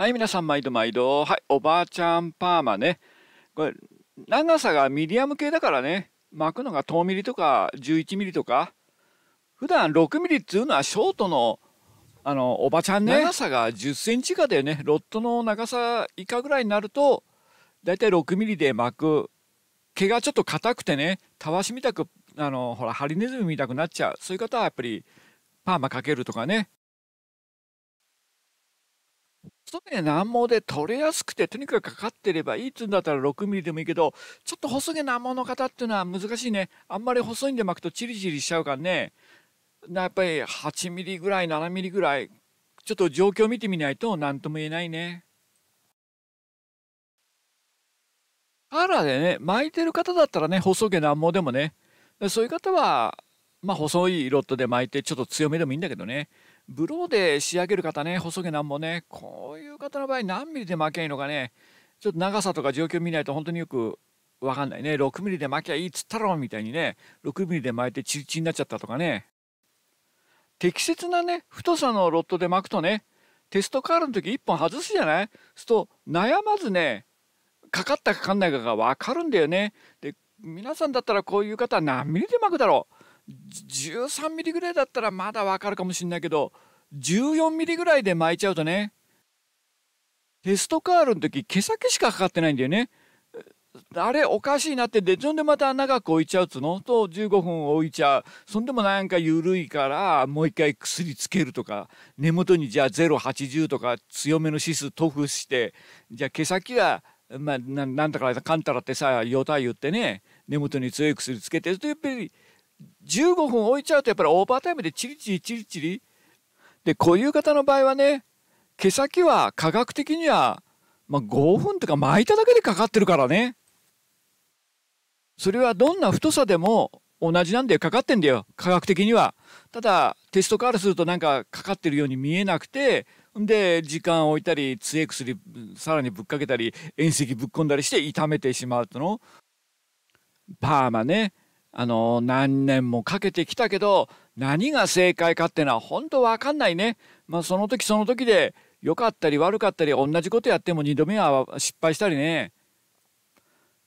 はい、皆さん、毎度毎度。はい、おばあちゃんパーマね。これ、長さがミディアム系だからね。巻くのが10ミリとか11ミリとか。普段6ミリっつうのはショートの、あの、おばちゃんね。長さが10センチ以下だよね。ロットの長さ以下ぐらいになると、だいたい6ミリで巻く。毛がちょっと硬くてね、たわしみたく、あの、ほら、ハリネズミみたくなっちゃう。そういう方はやっぱり、パーマかけるとかね。細毛難毛で取れやすくてとにかくかかってればいいってうんだったら 6mm でもいいけどちょっと細毛難毛の方っていうのは難しいねあんまり細いんで巻くとチリチリしちゃうからねやっぱり 8mm ぐらい 7mm ぐらいちょっと状況を見てみないと何とも言えないね。カラーでね巻いてる方だったらね細毛難毛でもねそういう方はまあ細いロットで巻いてちょっと強めでもいいんだけどねブローで仕上げる方ね細毛なんもねこういう方の場合何ミリで巻きゃいいのかねちょっと長さとか状況見ないと本当によく分かんないね6ミリで巻きゃいいっつったろみたいにね6ミリで巻いてチリチリになっちゃったとかね適切なね太さのロットで巻くとねテストカールの時1本外すじゃないすると悩まずねかかったかかんないかが分かるんだよね。で皆さんだったらこういう方は何ミリで巻くだろう13ミリぐらいだったらまだわかるかもしんないけど14ミリぐらいで巻いちゃうとねテストカールの時毛先しかかかってないんだよねあれおかしいなってでそんでまた長く置いちゃうつのと15分置いちゃうそんでもなんか緩いからもう一回薬つけるとか根元にじゃあ080とか強めの指数塗布してじゃあ毛先はまあなんだかかんたらってさ与太言ってね根元に強い薬つけてるとやっぱり15分置いちゃうとやっぱりオーバータイムでチリチリチリチリ。で、こういう方の場合はね、毛先は科学的には、まあ、5分とか巻いただけでかかってるからね。それはどんな太さでも同じなんだよ。かかってんだよ。科学的には。ただ、テストからするとなんかかかってるように見えなくて、んで、時間を置いたり、杖薬さらにぶっかけたり、遠石ぶっ込んだりして痛めてしまうとの。パーマね。あの何年もかけてきたけど何が正解かってのは本当分かんないね。まあ、その時その時で良かったり悪かったり同じことやっても2度目は失敗したりね。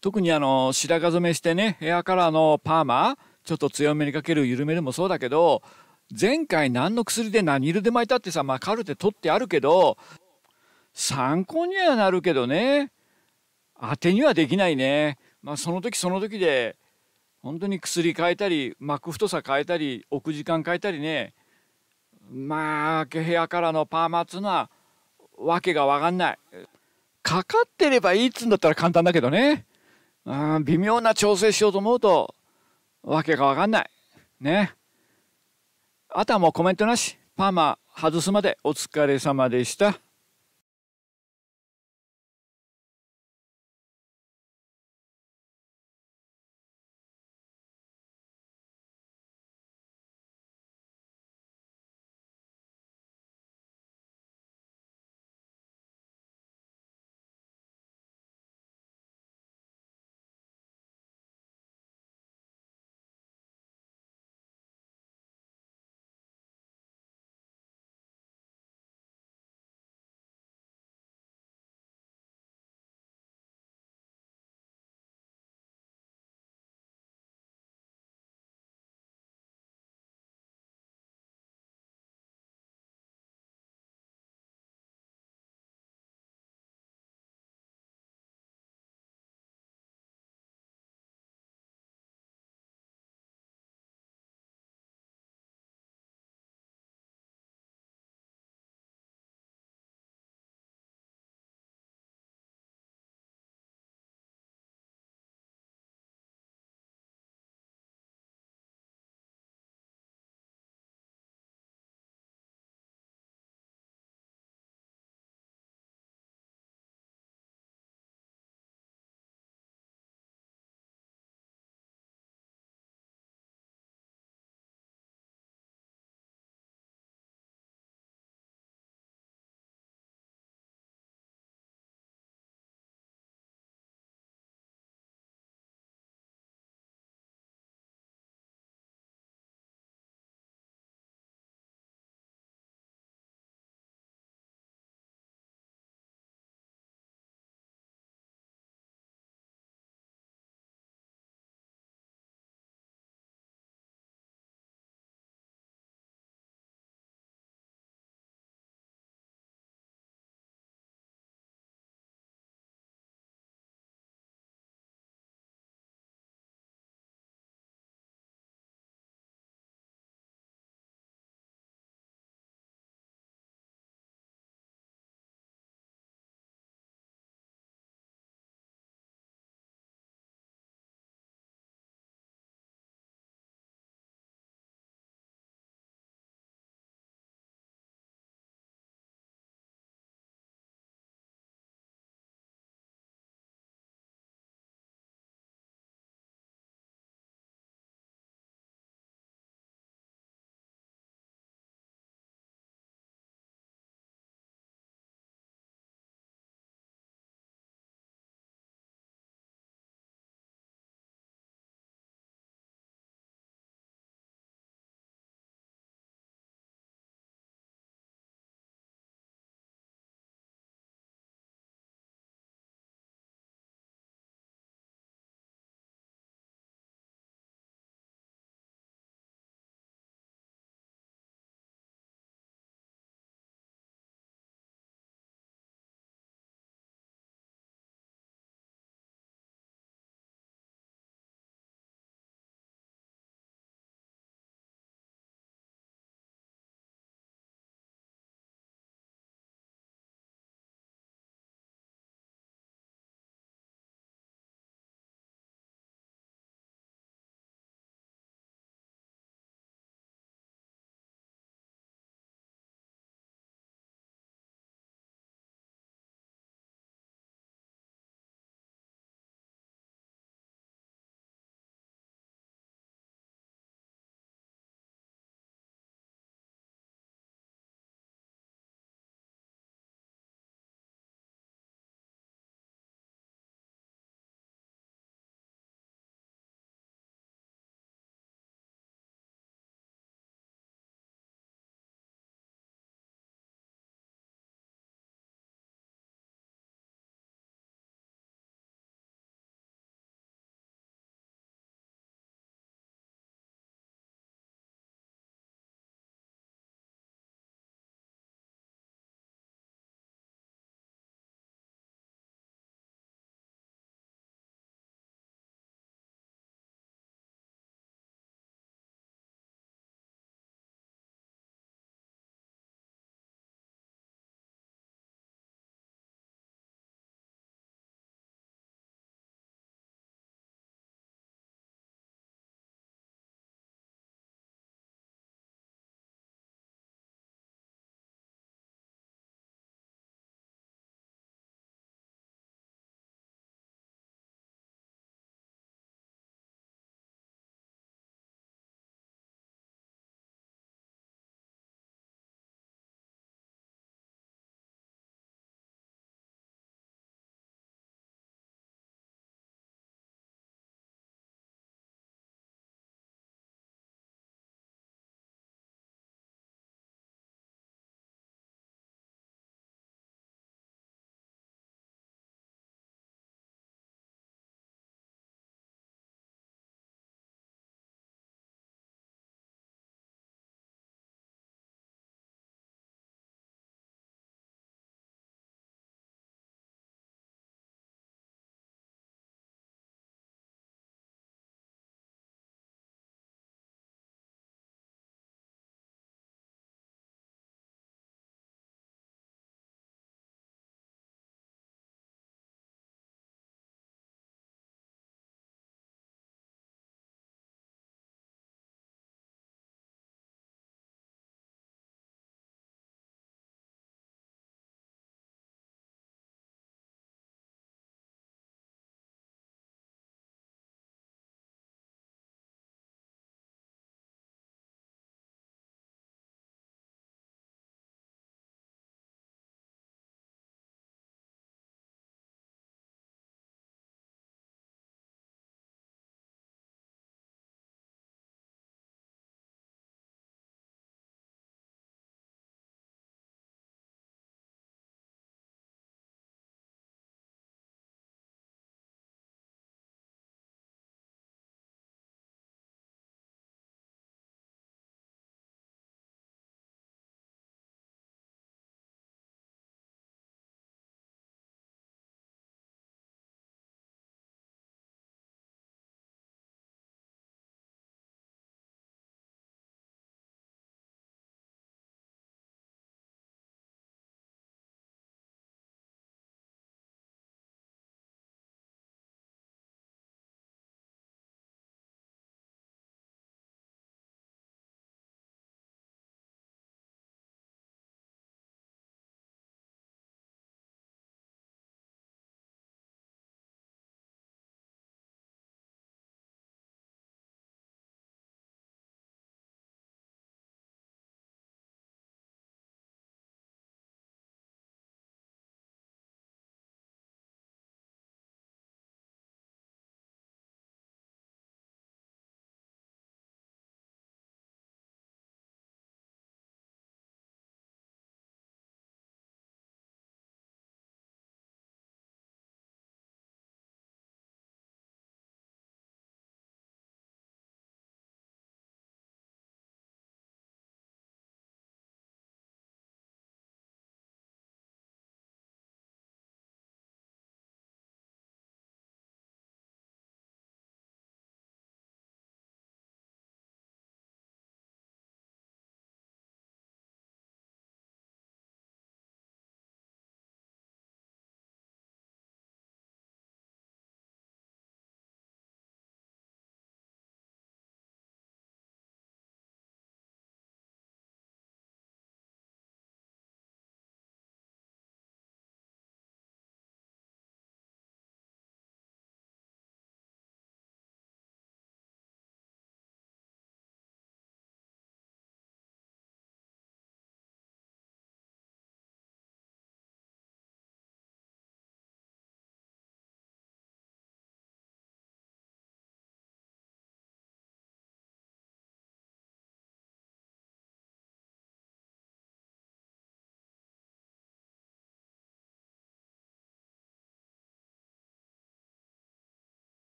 特にあの白髪染めしてねヘアカラーのパーマちょっと強めにかける緩めるもそうだけど前回何の薬で何色で巻いたってさ、まあ、カルテ取ってあるけど参考にはなるけどね当てにはできないね。まあ、その時その時で本当に薬変えたり膜太さ変えたり置く時間変えたりねまあ毛部屋からのパーマっつうのはわけがわかんないかかってればいいっつうんだったら簡単だけどねうん微妙な調整しようと思うとわけがわかんないねあとはもうコメントなしパーマ外すまでお疲れ様でした。